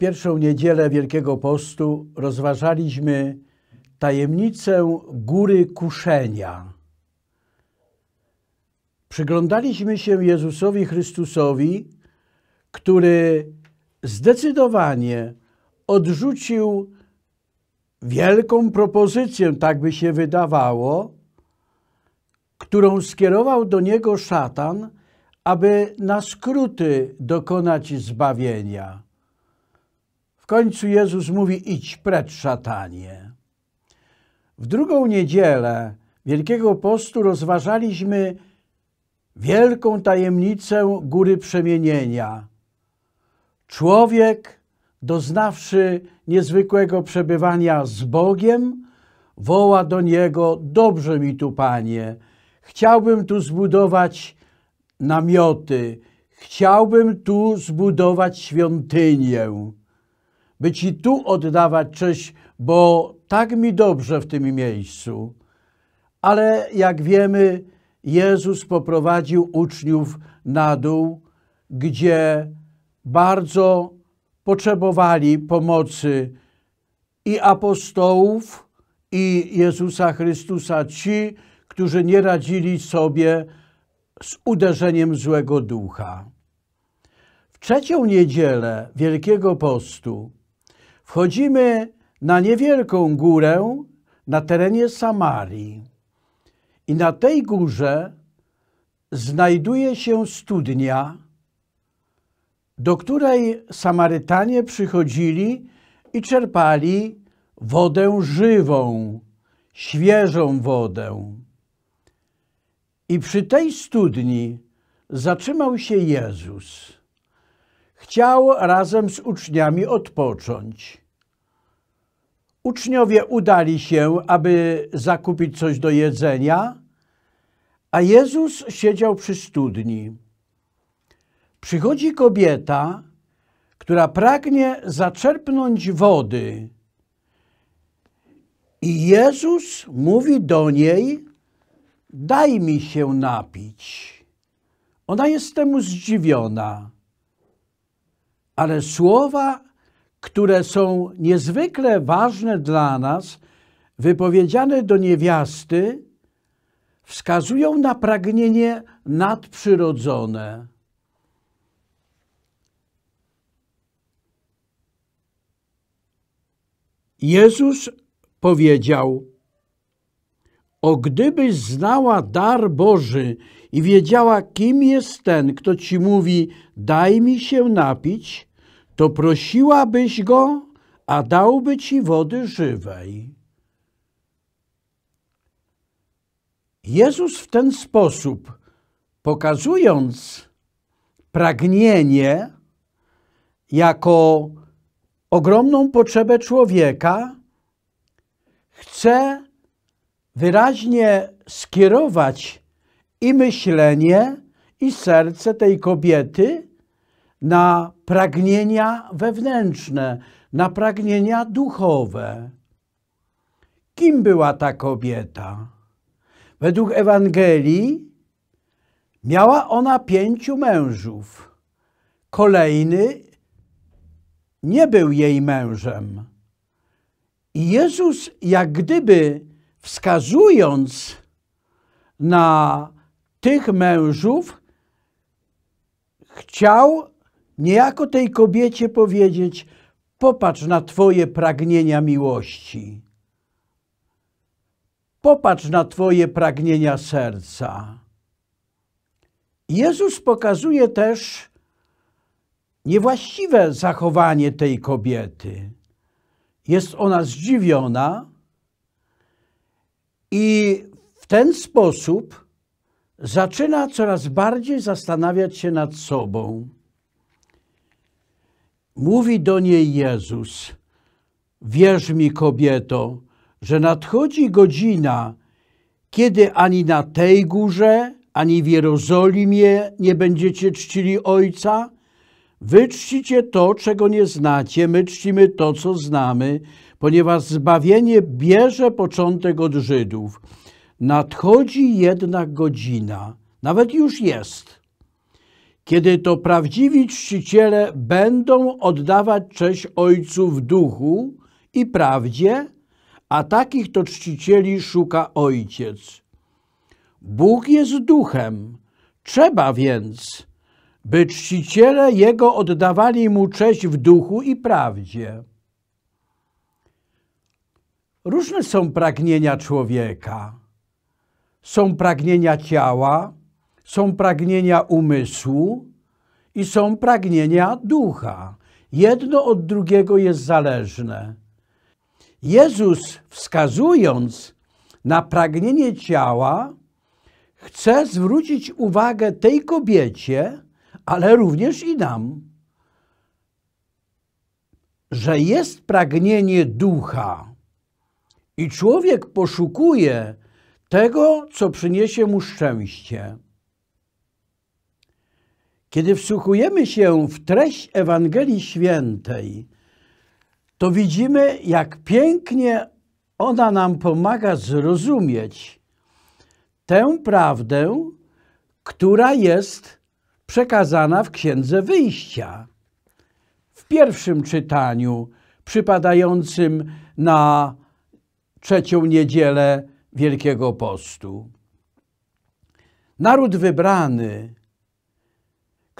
pierwszą niedzielę Wielkiego Postu rozważaliśmy tajemnicę góry kuszenia. Przyglądaliśmy się Jezusowi Chrystusowi, który zdecydowanie odrzucił wielką propozycję, tak by się wydawało, którą skierował do niego szatan, aby na skróty dokonać zbawienia końcu Jezus mówi: Idź precz, szatanie. W drugą niedzielę Wielkiego Postu rozważaliśmy wielką tajemnicę góry przemienienia. Człowiek, doznawszy niezwykłego przebywania z Bogiem, woła do niego: Dobrze mi tu, panie, chciałbym tu zbudować namioty, chciałbym tu zbudować świątynię by Ci tu oddawać cześć, bo tak mi dobrze w tym miejscu. Ale jak wiemy, Jezus poprowadził uczniów na dół, gdzie bardzo potrzebowali pomocy i apostołów, i Jezusa Chrystusa, ci, którzy nie radzili sobie z uderzeniem złego ducha. W trzecią niedzielę Wielkiego Postu Wchodzimy na niewielką górę na terenie Samarii. I na tej górze znajduje się studnia, do której Samarytanie przychodzili i czerpali wodę żywą, świeżą wodę. I przy tej studni zatrzymał się Jezus. Chciał razem z uczniami odpocząć. Uczniowie udali się, aby zakupić coś do jedzenia, a Jezus siedział przy studni. Przychodzi kobieta, która pragnie zaczerpnąć wody. I Jezus mówi do niej: Daj mi się napić. Ona jest temu zdziwiona, ale słowa które są niezwykle ważne dla nas, wypowiedziane do niewiasty, wskazują na pragnienie nadprzyrodzone. Jezus powiedział: O gdybyś znała dar Boży i wiedziała, kim jest ten, kto ci mówi: Daj mi się napić, to prosiłabyś go, a dałby ci wody żywej. Jezus w ten sposób, pokazując pragnienie jako ogromną potrzebę człowieka, chce wyraźnie skierować i myślenie, i serce tej kobiety na pragnienia wewnętrzne, na pragnienia duchowe. Kim była ta kobieta? Według Ewangelii miała ona pięciu mężów. Kolejny nie był jej mężem. I Jezus, jak gdyby wskazując na tych mężów, chciał niejako tej kobiecie powiedzieć: Popatrz na Twoje pragnienia miłości. Popatrz na Twoje pragnienia serca. Jezus pokazuje też niewłaściwe zachowanie tej kobiety. Jest ona zdziwiona i w ten sposób zaczyna coraz bardziej zastanawiać się nad sobą. Mówi do niej Jezus: Wierz mi, kobieto, że nadchodzi godzina, kiedy ani na tej górze, ani w Jerozolimie nie będziecie czcili Ojca. Wy czcicie to, czego nie znacie, my czcimy to, co znamy, ponieważ zbawienie bierze początek od Żydów. Nadchodzi jednak godzina, nawet już jest kiedy to prawdziwi czciciele będą oddawać cześć Ojcu w duchu i prawdzie, a takich to czcicieli szuka Ojciec. Bóg jest duchem, trzeba więc, by czciciele Jego oddawali Mu cześć w duchu i prawdzie. Różne są pragnienia człowieka. Są pragnienia ciała, są pragnienia umysłu i są pragnienia ducha. Jedno od drugiego jest zależne. Jezus wskazując na pragnienie ciała, chce zwrócić uwagę tej kobiecie, ale również i nam, że jest pragnienie ducha i człowiek poszukuje tego, co przyniesie mu szczęście. Kiedy wsłuchujemy się w treść Ewangelii Świętej, to widzimy, jak pięknie ona nam pomaga zrozumieć tę prawdę, która jest przekazana w Księdze Wyjścia. W pierwszym czytaniu, przypadającym na trzecią niedzielę Wielkiego Postu. Naród wybrany,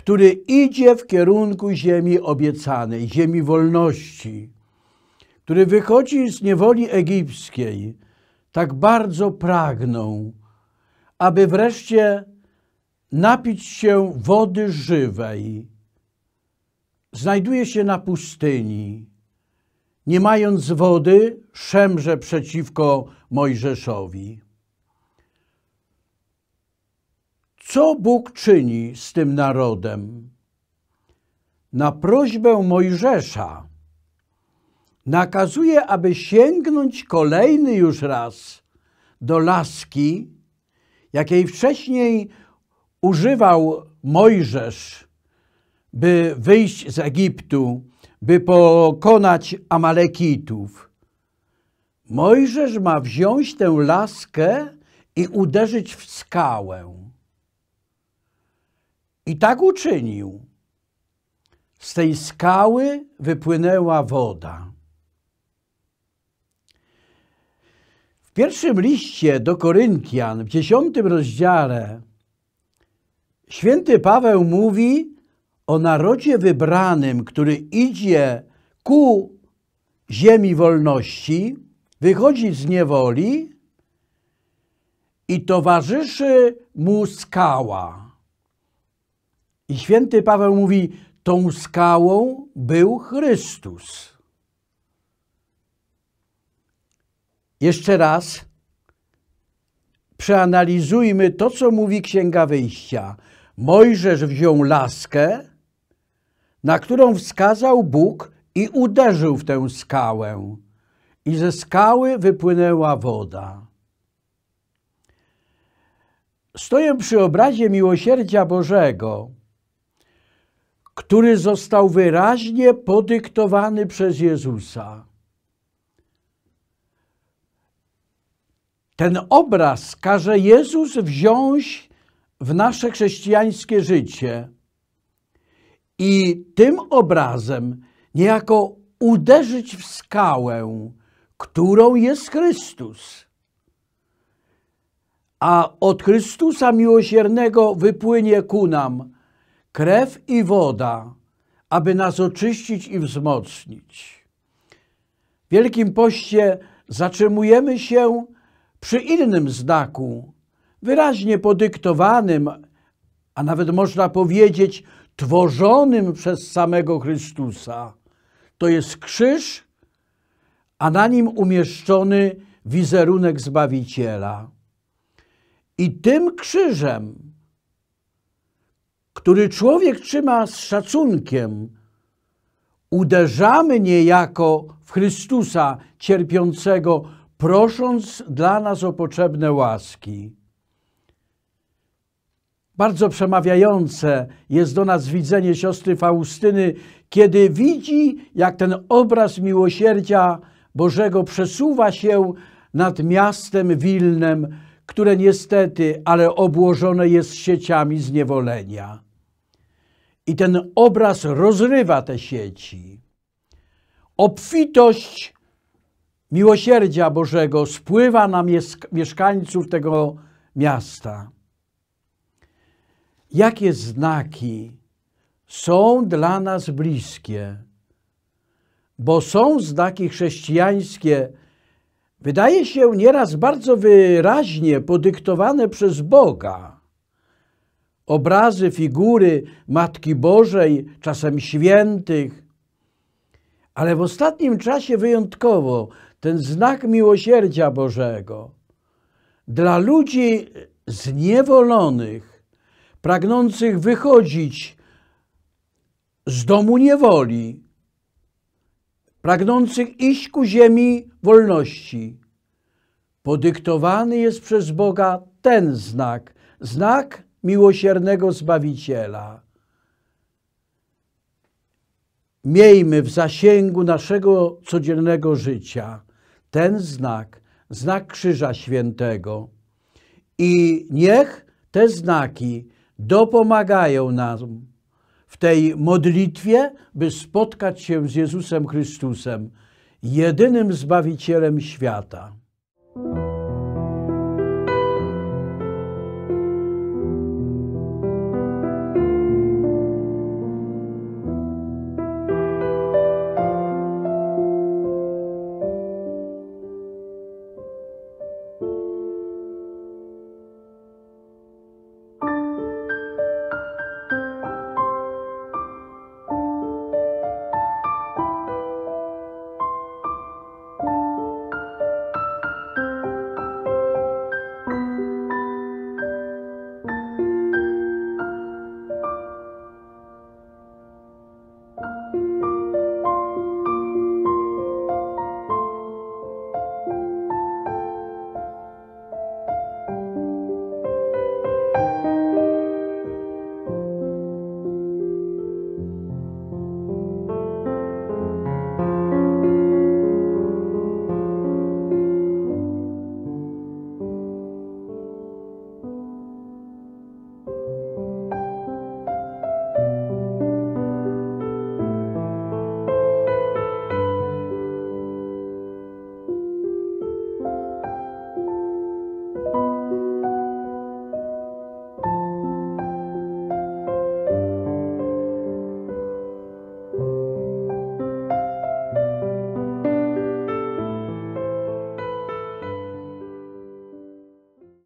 który idzie w kierunku ziemi obiecanej, ziemi wolności, który wychodzi z niewoli egipskiej, tak bardzo pragną, aby wreszcie napić się wody żywej. Znajduje się na pustyni. Nie mając wody, szemrze przeciwko Mojżeszowi. co Bóg czyni z tym narodem. Na prośbę Mojżesza nakazuje, aby sięgnąć kolejny już raz do laski, jakiej wcześniej używał Mojżesz, by wyjść z Egiptu, by pokonać Amalekitów. Mojżesz ma wziąć tę laskę i uderzyć w skałę. I tak uczynił. Z tej skały wypłynęła woda. W pierwszym liście do Koryntian, w dziesiątym rozdziale, święty Paweł mówi o narodzie wybranym, który idzie ku ziemi wolności, wychodzi z niewoli i towarzyszy mu skała. I święty Paweł mówi: Tą skałą był Chrystus. Jeszcze raz przeanalizujmy to, co mówi Księga Wyjścia. Mojżesz wziął laskę, na którą wskazał Bóg i uderzył w tę skałę. I ze skały wypłynęła woda. Stoję przy obrazie miłosierdzia Bożego który został wyraźnie podyktowany przez Jezusa. Ten obraz każe Jezus wziąć w nasze chrześcijańskie życie i tym obrazem niejako uderzyć w skałę, którą jest Chrystus. A od Chrystusa miłosiernego wypłynie ku nam krew i woda, aby nas oczyścić i wzmocnić. W Wielkim Poście zatrzymujemy się przy innym znaku, wyraźnie podyktowanym, a nawet można powiedzieć tworzonym przez samego Chrystusa. To jest krzyż, a na nim umieszczony wizerunek Zbawiciela. I tym krzyżem który człowiek trzyma z szacunkiem, uderzamy niejako w Chrystusa cierpiącego, prosząc dla nas o potrzebne łaski. Bardzo przemawiające jest do nas widzenie siostry Faustyny, kiedy widzi, jak ten obraz miłosierdzia Bożego przesuwa się nad miastem Wilnem, które niestety, ale obłożone jest sieciami zniewolenia. I ten obraz rozrywa te sieci. Obfitość miłosierdzia Bożego spływa na mieszkańców tego miasta. Jakie znaki są dla nas bliskie? Bo są znaki chrześcijańskie, wydaje się nieraz bardzo wyraźnie podyktowane przez Boga. Obrazy, figury Matki Bożej, czasem świętych. Ale w ostatnim czasie wyjątkowo ten znak miłosierdzia Bożego dla ludzi zniewolonych, pragnących wychodzić z domu niewoli, pragnących iść ku ziemi wolności. Podyktowany jest przez Boga ten znak, znak miłosiernego Zbawiciela. Miejmy w zasięgu naszego codziennego życia ten znak, znak Krzyża Świętego. I niech te znaki dopomagają nam tej modlitwie, by spotkać się z Jezusem Chrystusem, jedynym Zbawicielem świata.